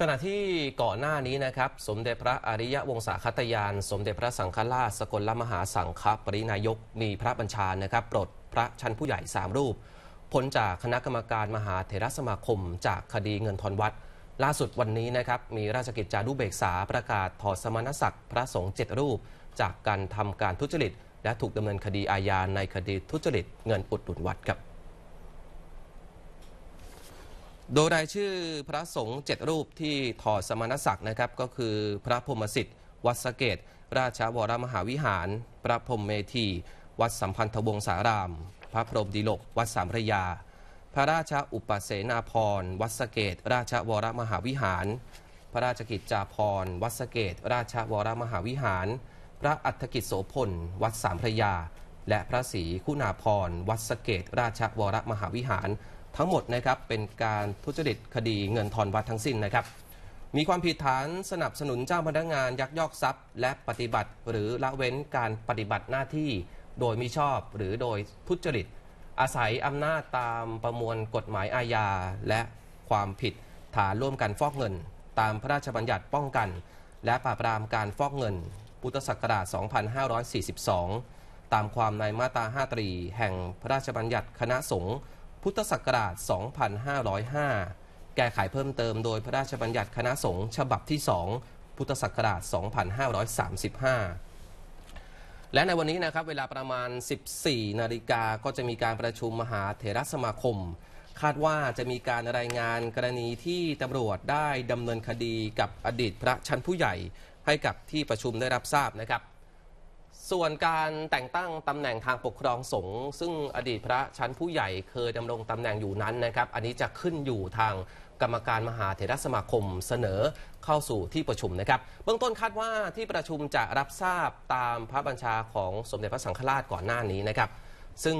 ขณะที่ก่อนหน้านี้นะครับ สมเด็จพระอริยวงศาคตยาน สมเด็จพระสังฆราช สกลมหาสังฆปรินายก มีพระบัญชานะครับปลดพระชั้นผู้ใหญ่สามรูป พ้นจากคณะกรรมการมหาเถรสมาคมจากคดีเงินทอนวัด ล่าสุดวันนี้นะครับ มีราชกิจจานุเบกษาประกาศถอดสมณศักดิ์พระสงฆ์เจ็ดรูป จากการทำการทุจริต และถูกดำเนินคดีอาญาในคดีทุจริตเงินอุดหนุนวัดครับโดยรายชื่อ พระสงฆ์เจ็ดรูปที่ถอดสมณศักดิ์นะครับก็คือพระพรมสิทธิ์วัดสเกต ราชวรมหาวิหาร พระพรมเมธี วัดสัมพันธวงศารามพระพรมดิลก วัดสามพระยา พระราชาอุปเสนาพรวัดสเกต ราชวรมหาวิหาร พระราชกิจจาพรวัดสเกต ราชวรมหาวิหาร พระอัฏฐกิจโสพลวัดสามพระยา และพระศรีคุณาพรวัดสเกต ราชวรมหาวิหารทั้งหมดนะครับเป็นการทุจริตคดีเงินทอนวัดทั้งสิ้นนะครับ มีความผิดฐานสนับสนุนเจ้าพนักงานยักยอกทรัพย์ และปฏิบัติหรือละเว้นการปฏิบัติหน้าที่โดยมิชอบหรือโดยทุจริตอาศัยอำนาจตามประมวลกฎหมายอาญาและความผิดฐานร่วมกันฟอกเงิน ตามพระราชบัญญัติป้องกัน และปราบปรามการฟอกเงิน พุทธศักราช2542 ตามความในมาตรา5ตรีแห่งพระราชบัญญัติคณะสงฆ์พุทธศักราช 2505 แก้ไขเพิ่มเติมโดยพระราชบัญญัติคณะสงฆ์ฉบับที่ 2 พุทธศักราช 2535 และในวันนี้นะครับ เวลาประมาณ 14 นาฬิกาก็จะมีการประชุมมหาเถรสมาคม คาดว่าจะมีการรายงานกรณีที่ตำรวจได้ดำเนินคดีกับอดีตพระชั้นผู้ใหญ่ให้กับที่ประชุมได้รับทราบนะครับส่วนการแต่งตั้งตำแหน่งทางปกครองสงฆ์ซึ่งอดีตพระชั้นผู้ใหญ่เคยดำรงตำแหน่งอยู่นั้นนะครับ อันนี้จะขึ้นอยู่ทางกรรมการมหาเถรสมาคมเสนอเข้าสู่ที่ประชุมนะครับ เบื้องต้นคาดว่าที่ประชุมจะรับทราบตามพระบัญชาของสมเด็จพระสังฆราชก่อนหน้านี้นะครับซึ่ง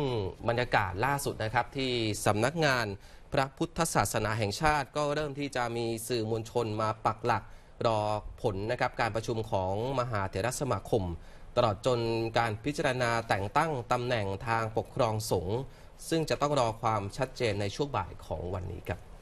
บรรยากาศล่าสุดนะครับที่สำนักงานพระพุทธศาสนาแห่งชาติ ก็เริ่มที่จะมีสื่อมวลชนมาปักหลักรอผลนะครับการประชุมของมหาเถรสมาคม ตลอดจนการพิจารณาแต่งตั้งตำแหน่งทางปกครองสงฆ์ซึ่งจะต้องรอความชัดเจนในช่วงบ่ายของวันนี้ครับ